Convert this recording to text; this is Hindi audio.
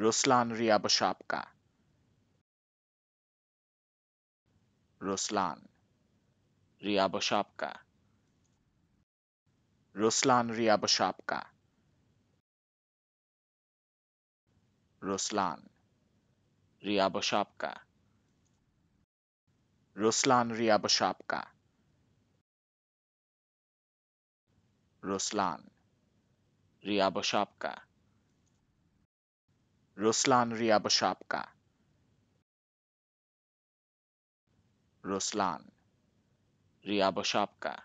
Ruslan Ryaboshapka Ruslan Ryaboshapka Ruslan Ryaboshapka Ruslan Ryaboshapka Ruslan Ryaboshapka Ruslan Ryaboshapka Ruslan Ryaboshapka Ruslan रियाबशाप का